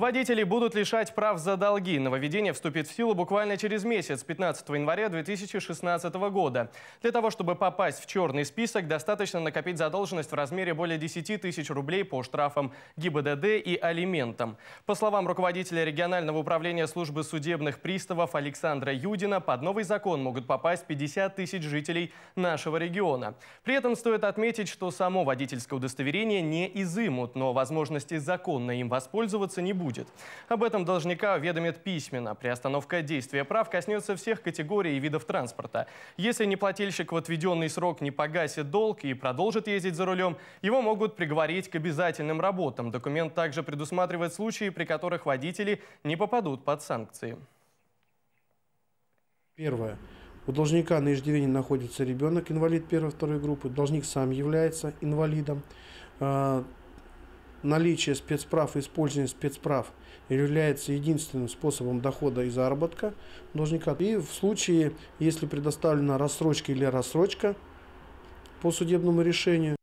Водителей будут лишать прав за долги. Нововведение вступит в силу буквально через месяц, 15 января 2016 года. Для того, чтобы попасть в черный список, достаточно накопить задолженность в размере более 10 тысяч рублей по штрафам ГИБДД и алиментам. По словам руководителя регионального управления службы судебных приставов Александра Юдина, под новый закон могут попасть 50 тысяч жителей нашего региона. При этом стоит отметить, что само водительское удостоверение не изымут, но возможности законно им воспользоваться не будет будет. Об этом должника уведомят письменно. Приостановка действия прав коснется всех категорий и видов транспорта. Если неплательщик в отведенный срок не погасит долг и продолжит ездить за рулем, его могут приговорить к обязательным работам. Документ также предусматривает случаи, при которых водители не попадут под санкции. Первое. У должника на иждивении находится ребенок, инвалид первой-второй группы. Должник сам является инвалидом. А, наличие спецправ и использование спецправ является единственным способом дохода и заработка должника. И в случае, если предоставлена рассрочка или рассрочка по судебному решению,